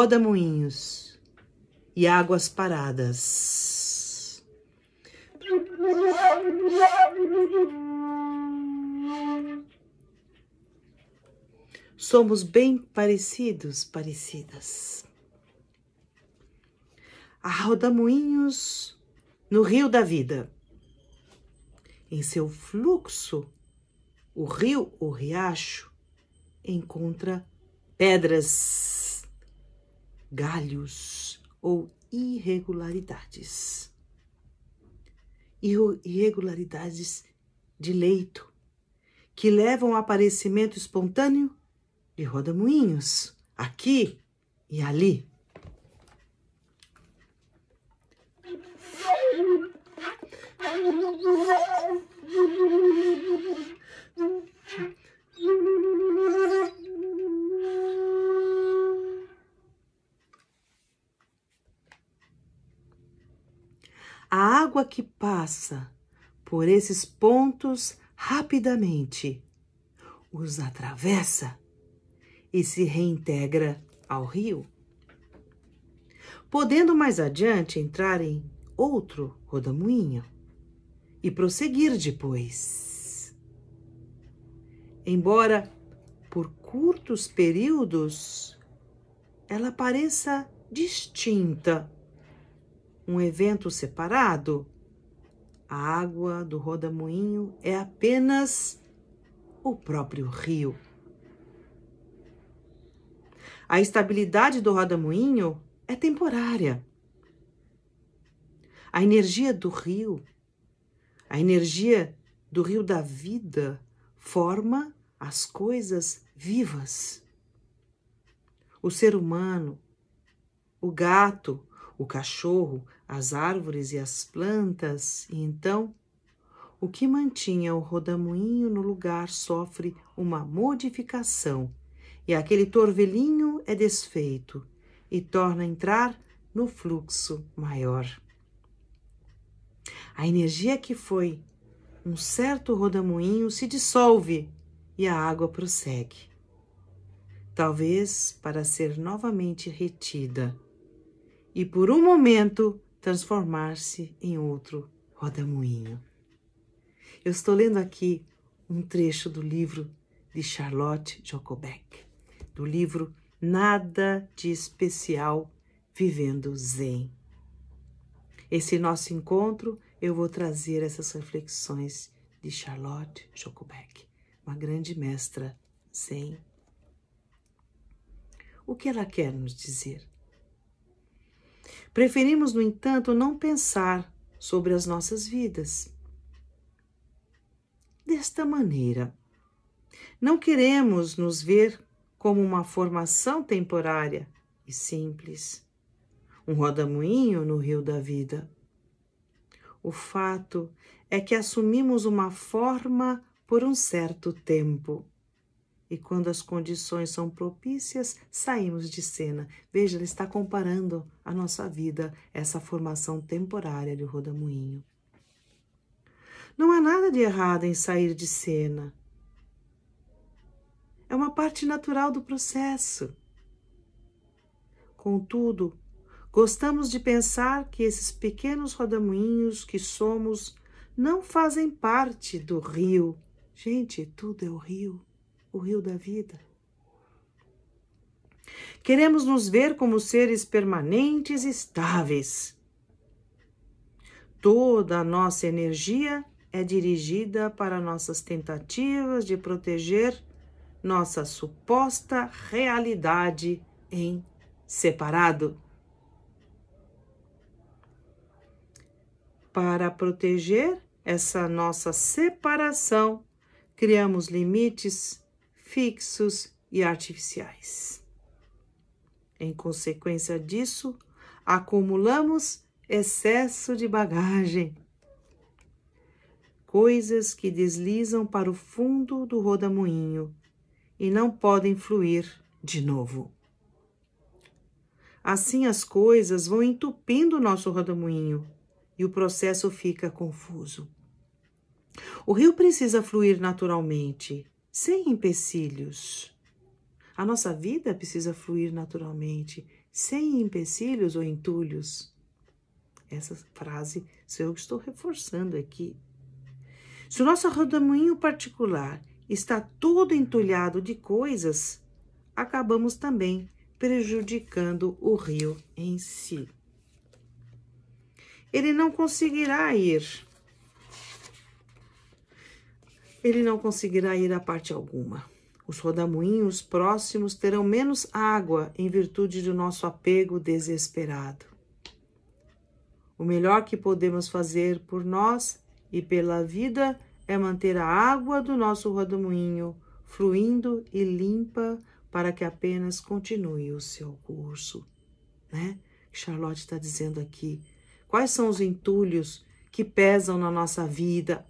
roda-moinhos e águas paradas. Somos bem parecidos, parecidas. A roda-moinhos no rio da vida. Em seu fluxo, o rio ou riacho encontra pedras galhos ou irregularidades. Irregularidades de leito, que levam ao aparecimento espontâneo de rodamuinhos, aqui e ali. A água que passa por esses pontos rapidamente os atravessa e se reintegra ao rio, podendo mais adiante entrar em outro rodamuinho e prosseguir depois. Embora por curtos períodos ela pareça distinta um evento separado, a água do rodamuinho é apenas o próprio rio. A estabilidade do rodamuinho é temporária. A energia do rio, a energia do rio da vida, forma as coisas vivas. O ser humano, o gato, o cachorro, as árvores e as plantas, e então o que mantinha o rodamuinho no lugar sofre uma modificação, e aquele torvelinho é desfeito e torna a entrar no fluxo maior. A energia que foi um certo rodamuinho se dissolve e a água prossegue, talvez para ser novamente retida. E por um momento transformar-se em outro rodamuinho. Eu estou lendo aqui um trecho do livro de Charlotte Jocobeck, do livro Nada de Especial Vivendo Zen. Esse nosso encontro eu vou trazer essas reflexões de Charlotte Jocobeck, uma grande mestra Zen. O que ela quer nos dizer? Preferimos, no entanto, não pensar sobre as nossas vidas. Desta maneira, não queremos nos ver como uma formação temporária e simples, um rodamuinho no rio da vida. O fato é que assumimos uma forma por um certo tempo e quando as condições são propícias, saímos de cena. Veja, ele está comparando a nossa vida, essa formação temporária de rodamuinho. Não há nada de errado em sair de cena. É uma parte natural do processo. Contudo, gostamos de pensar que esses pequenos rodamuinhos que somos não fazem parte do rio. Gente, tudo é o rio o rio da vida. Queremos nos ver como seres permanentes e estáveis. Toda a nossa energia é dirigida para nossas tentativas de proteger nossa suposta realidade em separado. Para proteger essa nossa separação, criamos limites fixos e artificiais. Em consequência disso, acumulamos excesso de bagagem, coisas que deslizam para o fundo do rodamoinho e não podem fluir de novo. Assim as coisas vão entupindo o nosso rodamoinho e o processo fica confuso. O rio precisa fluir naturalmente, sem empecilhos. A nossa vida precisa fluir naturalmente, sem empecilhos ou entulhos. Essa frase sou eu que estou reforçando aqui. Se o nosso rodaminho particular está todo entulhado de coisas, acabamos também prejudicando o rio em si. Ele não conseguirá ir ele não conseguirá ir a parte alguma. Os rodamuinhos próximos terão menos água em virtude do nosso apego desesperado. O melhor que podemos fazer por nós e pela vida é manter a água do nosso rodamuinho fluindo e limpa para que apenas continue o seu curso, né? Charlotte está dizendo aqui. Quais são os entulhos que pesam na nossa vida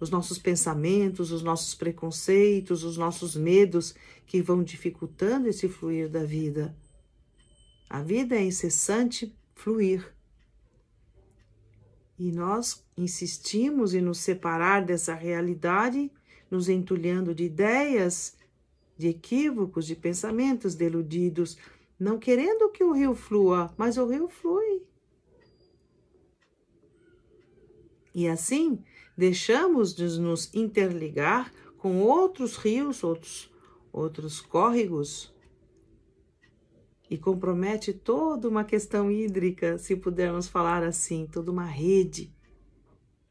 os nossos pensamentos, os nossos preconceitos, os nossos medos que vão dificultando esse fluir da vida. A vida é incessante fluir. E nós insistimos em nos separar dessa realidade, nos entulhando de ideias, de equívocos, de pensamentos deludidos, não querendo que o rio flua, mas o rio flui. E assim, deixamos de nos interligar com outros rios, outros, outros córregos, e compromete toda uma questão hídrica, se pudermos falar assim, toda uma rede.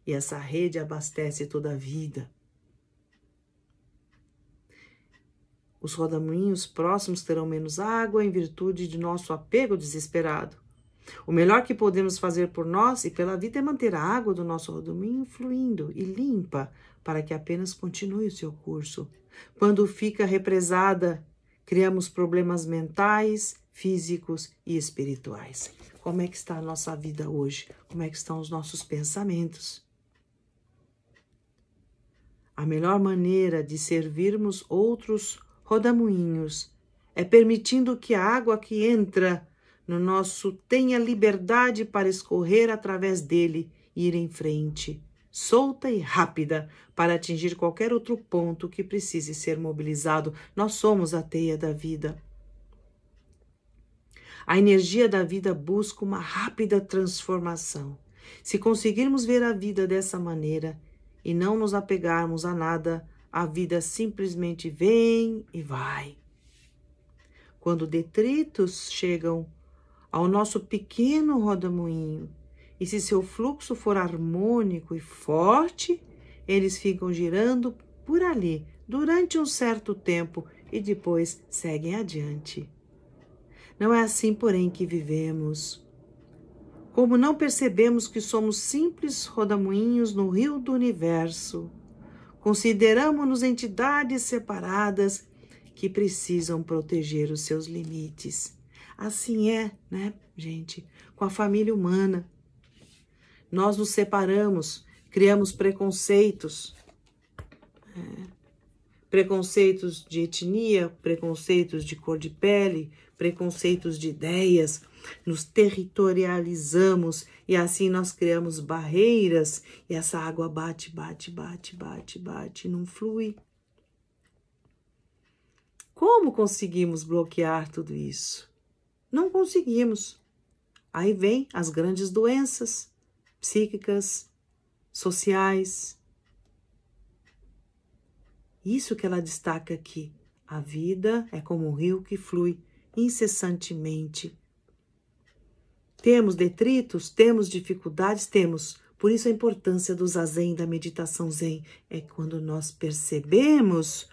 E essa rede abastece toda a vida. Os rodaminhos próximos terão menos água em virtude de nosso apego desesperado. O melhor que podemos fazer por nós e pela vida é manter a água do nosso rodominho fluindo e limpa para que apenas continue o seu curso. Quando fica represada, criamos problemas mentais, físicos e espirituais. Como é que está a nossa vida hoje? Como é que estão os nossos pensamentos? A melhor maneira de servirmos outros rodamuinhos é permitindo que a água que entra no nosso tenha liberdade para escorrer através dele e ir em frente, solta e rápida, para atingir qualquer outro ponto que precise ser mobilizado. Nós somos a teia da vida. A energia da vida busca uma rápida transformação. Se conseguirmos ver a vida dessa maneira e não nos apegarmos a nada, a vida simplesmente vem e vai. Quando detritos chegam ao nosso pequeno rodamuinho. E se seu fluxo for harmônico e forte, eles ficam girando por ali durante um certo tempo e depois seguem adiante. Não é assim, porém, que vivemos. Como não percebemos que somos simples rodamuinhos no rio do universo, consideramos-nos entidades separadas que precisam proteger os seus limites. Assim é, né, gente, com a família humana. Nós nos separamos, criamos preconceitos. É, preconceitos de etnia, preconceitos de cor de pele, preconceitos de ideias, nos territorializamos e assim nós criamos barreiras e essa água bate, bate, bate, bate, bate, não flui. Como conseguimos bloquear tudo isso? não conseguimos. Aí vem as grandes doenças psíquicas, sociais. Isso que ela destaca aqui. A vida é como um rio que flui incessantemente. Temos detritos, temos dificuldades, temos. Por isso a importância do zazen, da meditação zen, é quando nós percebemos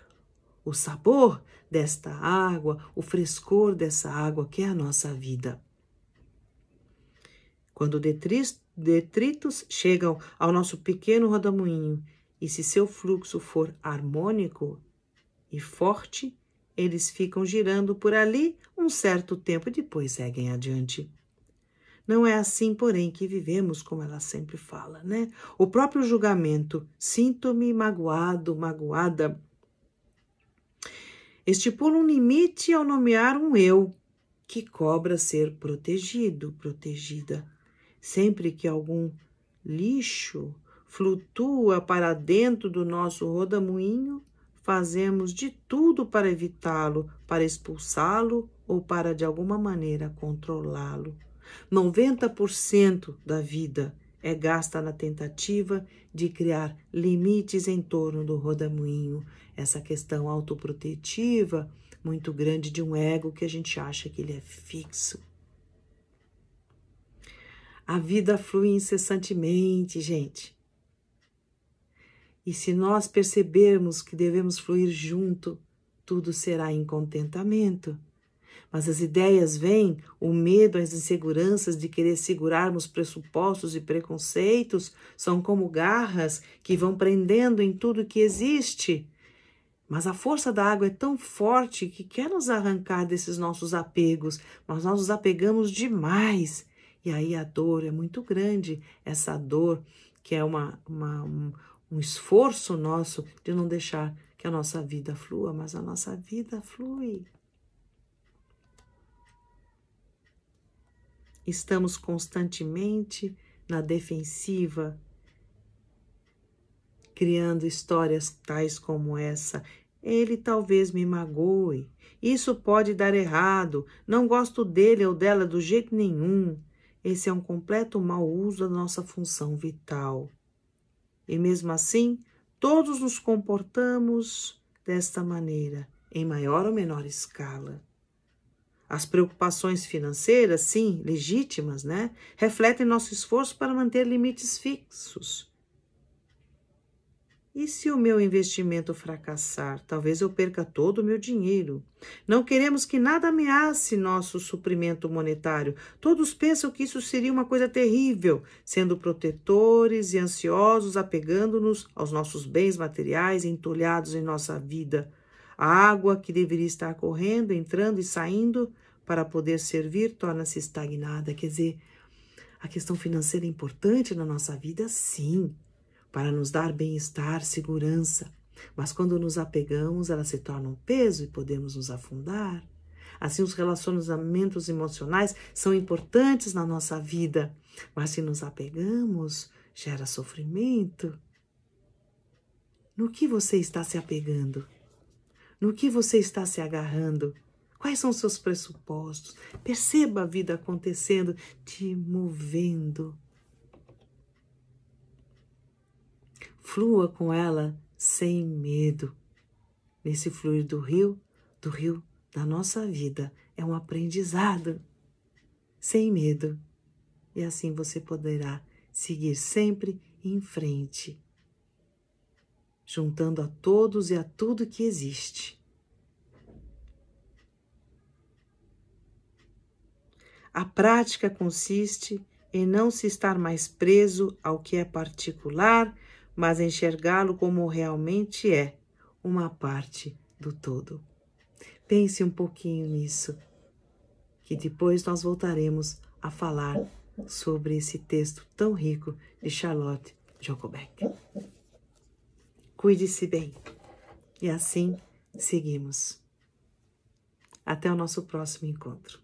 o sabor desta água, o frescor dessa água que é a nossa vida. Quando detritos chegam ao nosso pequeno rodamuinho e se seu fluxo for harmônico e forte, eles ficam girando por ali um certo tempo e depois seguem adiante. Não é assim, porém, que vivemos, como ela sempre fala, né? O próprio julgamento, sinto-me magoado, magoada, estipula um limite ao nomear um eu que cobra ser protegido, protegida. Sempre que algum lixo flutua para dentro do nosso rodamuinho, fazemos de tudo para evitá-lo, para expulsá-lo ou para de alguma maneira controlá-lo. 90% da vida é gasta na tentativa de criar limites em torno do rodamuinho, essa questão autoprotetiva muito grande de um ego que a gente acha que ele é fixo. A vida flui incessantemente, gente. E se nós percebermos que devemos fluir junto, tudo será em contentamento. Mas as ideias vêm, o medo, as inseguranças de querer segurarmos pressupostos e preconceitos são como garras que vão prendendo em tudo que existe. Mas a força da água é tão forte que quer nos arrancar desses nossos apegos, mas nós nos apegamos demais. E aí a dor é muito grande, essa dor que é uma, uma um, um esforço nosso de não deixar que a nossa vida flua, mas a nossa vida flui. estamos constantemente na defensiva, criando histórias tais como essa. Ele talvez me magoe. Isso pode dar errado. Não gosto dele ou dela do jeito nenhum. Esse é um completo mau uso da nossa função vital. E mesmo assim, todos nos comportamos desta maneira, em maior ou menor escala. As preocupações financeiras, sim, legítimas, né, refletem nosso esforço para manter limites fixos. E se o meu investimento fracassar, talvez eu perca todo o meu dinheiro. Não queremos que nada ameace nosso suprimento monetário. Todos pensam que isso seria uma coisa terrível, sendo protetores e ansiosos, apegando-nos aos nossos bens materiais entulhados em nossa vida. A água que deveria estar correndo, entrando e saindo para poder servir, torna-se estagnada. Quer dizer, a questão financeira é importante na nossa vida, sim, para nos dar bem-estar, segurança. Mas quando nos apegamos, ela se torna um peso e podemos nos afundar. Assim, os relacionamentos emocionais são importantes na nossa vida, mas se nos apegamos, gera sofrimento. No que você está se apegando? No que você está se agarrando? Quais são seus pressupostos? Perceba a vida acontecendo, te movendo. Flua com ela sem medo. Nesse fluir do rio, do rio da nossa vida, é um aprendizado. Sem medo. E assim você poderá seguir sempre em frente juntando a todos e a tudo que existe. A prática consiste em não se estar mais preso ao que é particular, mas enxergá-lo como realmente é, uma parte do todo. Pense um pouquinho nisso, que depois nós voltaremos a falar sobre esse texto tão rico de Charlotte Jocobeck. Cuide-se bem. E assim seguimos. Até o nosso próximo encontro.